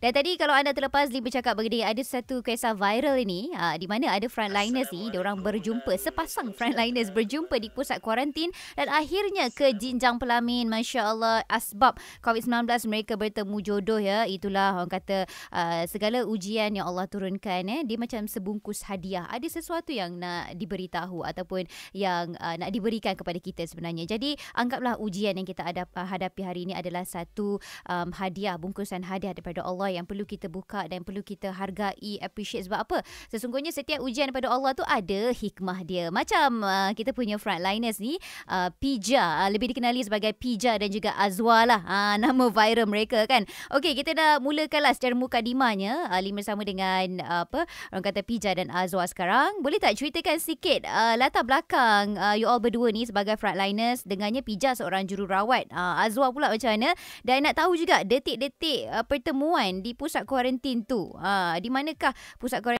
Dan tadi kalau anda terlepas Lim bercakap begini ada satu kisah viral ini uh, di mana ada frontliners ni orang berjumpa sepasang frontliners berjumpa di pusat kuarantin dan akhirnya ke jinjang pelamin masya-Allah asbab COVID-19 mereka bertemu jodoh ya itulah orang kata uh, segala ujian yang Allah turunkan eh dia macam sebungkus hadiah ada sesuatu yang nak diberitahu ataupun yang uh, nak diberikan kepada kita sebenarnya jadi anggaplah ujian yang kita hadapi hari ini adalah satu um, hadiah bungkusan hadiah daripada Allah yang perlu kita buka dan perlu kita hargai appreciate sebab apa sesungguhnya setiap ujian daripada Allah tu ada hikmah dia macam uh, kita punya frontliners ni uh, Pija uh, lebih dikenali sebagai Pija dan juga Azwa lah uh, nama viral mereka kan Okey, kita dah mulakanlah secara mukadimahnya Alim uh, bersama dengan uh, apa orang kata Pija dan Azwa sekarang boleh tak ceritakan sikit uh, latar belakang uh, you all berdua ni sebagai frontliners dengannya Pija seorang jururawat uh, Azwa pula macam mana dan nak tahu juga detik-detik uh, pertemuan di pusat kuarantin tu. Ha, di manakah pusat kuarantin?